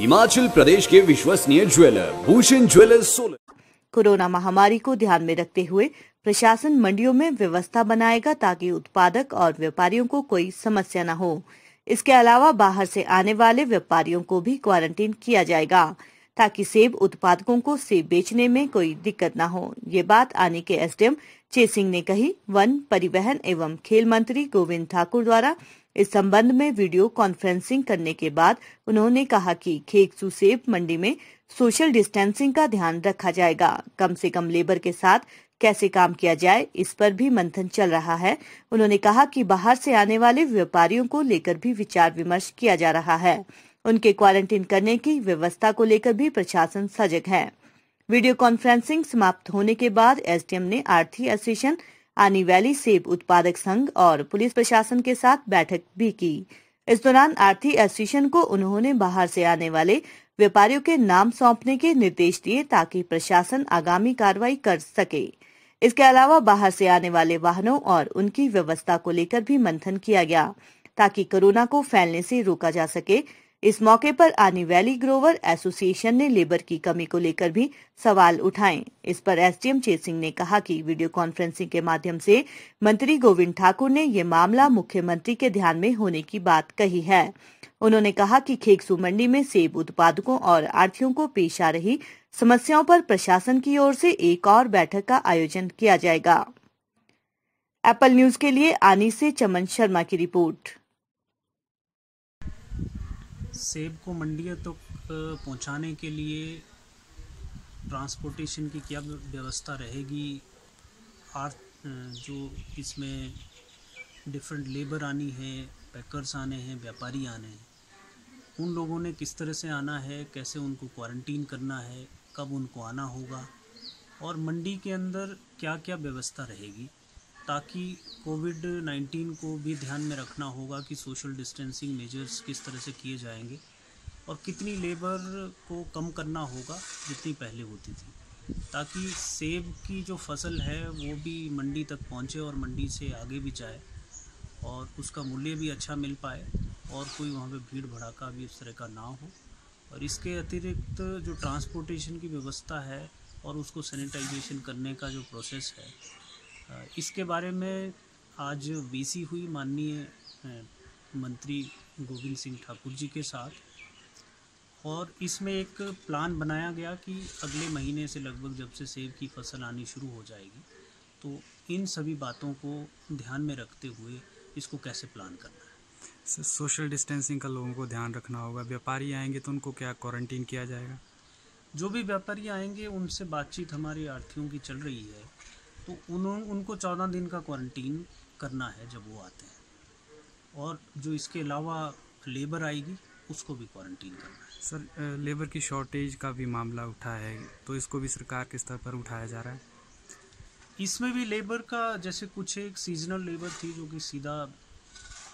हिमाचल प्रदेश के विश्वसनीय jeweller Bhushan jeweller सोलर कोरोना महामारी को ध्यान में रखते हुए प्रशासन मंडियों में व्यवस्था बनाएगा ताकि उत्पादक और व्यापारियों को कोई समस्या न हो इसके अलावा बाहर से आने वाले व्यापारियों को भी क्वारंटीन किया जाएगा ताकि सेब उत्पादकों को सेब बेचने में कोई दिक्कत न हो ये बात आने के एसडीएम चे सिंह ने कही वन परिवहन एवं खेल मंत्री गोविंद ठाकुर द्वारा इस संबंध में वीडियो कॉन्फ्रेंसिंग करने के बाद उन्होंने कहा कि खेकसू सेब मंडी में सोशल डिस्टेंसिंग का ध्यान रखा जाएगा कम से कम लेबर के साथ कैसे काम किया जाए इस पर भी मंथन चल रहा है उन्होंने कहा कि बाहर से आने वाले व्यापारियों को लेकर भी विचार विमर्श किया जा रहा है उनके क्वारंटीन करने की व्यवस्था को लेकर भी प्रशासन सजग है वीडियो कॉन्फ्रेंसिंग समाप्त होने के बाद एसडीएम ने आर्थी एसोसिएशन आनी वैली सेब उत्पादक संघ और पुलिस प्रशासन के साथ बैठक भी की इस दौरान आर्थी एसोसिएशन को उन्होंने बाहर से आने वाले व्यापारियों के नाम सौंपने के निर्देश दिए ताकि प्रशासन आगामी कार्रवाई कर सके इसके अलावा बाहर से आने वाले वाहनों और उनकी व्यवस्था को लेकर भी मंथन किया गया ताकि कोरोना को फैलने से रोका जा सके इस मौके पर आनी वैली ग्रोवर एसोसिएशन ने लेबर की कमी को लेकर भी सवाल उठाए इस पर एसडीएम चेत सिंह ने कहा कि वीडियो कॉन्फ्रेंसिंग के माध्यम से मंत्री गोविंद ठाकुर ने ये मामला मुख्यमंत्री के ध्यान में होने की बात कही है उन्होंने कहा कि खेकसू मंडी में सेब उत्पादकों और आर्थियों को पेश आ रही समस्याओं पर प्रशासन की ओर से एक और बैठक का आयोजन किया जाएगा एप्पल न्यूज के लिए आनी से चमन शर्मा की रिपोर्ट सेब को मंडियों तक तो पहुंचाने के लिए ट्रांसपोर्टेशन की क्या व्यवस्था रहेगी आर्थ जो इसमें डिफरेंट लेबर आनी है पैकर्स आने हैं व्यापारी आने हैं उन लोगों ने किस तरह से आना है कैसे उनको क्वारंटीन करना है कब उनको आना होगा और मंडी के अंदर क्या क्या व्यवस्था रहेगी ताकि कोविड 19 को भी ध्यान में रखना होगा कि सोशल डिस्टेंसिंग मेजर्स किस तरह से किए जाएंगे और कितनी लेबर को कम करना होगा जितनी पहले होती थी ताकि सेब की जो फसल है वो भी मंडी तक पहुंचे और मंडी से आगे भी जाए और उसका मूल्य भी अच्छा मिल पाए और कोई वहाँ पे भीड़ भड़ाका भी उस तरह का ना हो और इसके अतिरिक्त जो ट्रांसपोर्टेशन की व्यवस्था है और उसको सैनिटाइजेशन करने का जो प्रोसेस है इसके बारे में आज वीसी हुई माननीय मंत्री गोविंद सिंह ठाकुर जी के साथ और इसमें एक प्लान बनाया गया कि अगले महीने से लगभग जब से सेब की फसल आनी शुरू हो जाएगी तो इन सभी बातों को ध्यान में रखते हुए इसको कैसे प्लान करना है सर सोशल डिस्टेंसिंग का लोगों को ध्यान रखना होगा व्यापारी आएंगे तो उनको क्या क्वारंटीन किया जाएगा जो भी व्यापारी आएंगे उनसे बातचीत हमारी आर्थियों की चल रही है तो उन्होंने उनको चौदह दिन का क्वारंटीन करना है जब वो आते हैं और जो इसके अलावा लेबर आएगी उसको भी क्वारंटीन करना है सर लेबर की शॉर्टेज का भी मामला उठा है तो इसको भी सरकार के स्तर पर उठाया जा रहा है इसमें भी लेबर का जैसे कुछ एक सीजनल लेबर थी जो कि सीधा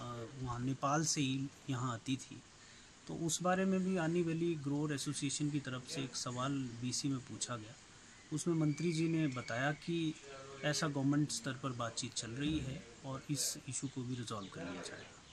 वहाँ नेपाल से ही यहाँ आती थी तो उस बारे में भी आनी वैली ग्रोअर एसोसिएशन की तरफ से एक सवाल बीसी में पूछा गया उसमें मंत्री जी ने बताया कि ऐसा गवर्नमेंट स्तर पर बातचीत चल रही है और इस इशू को भी रिजॉल्व कर लिया जाएगा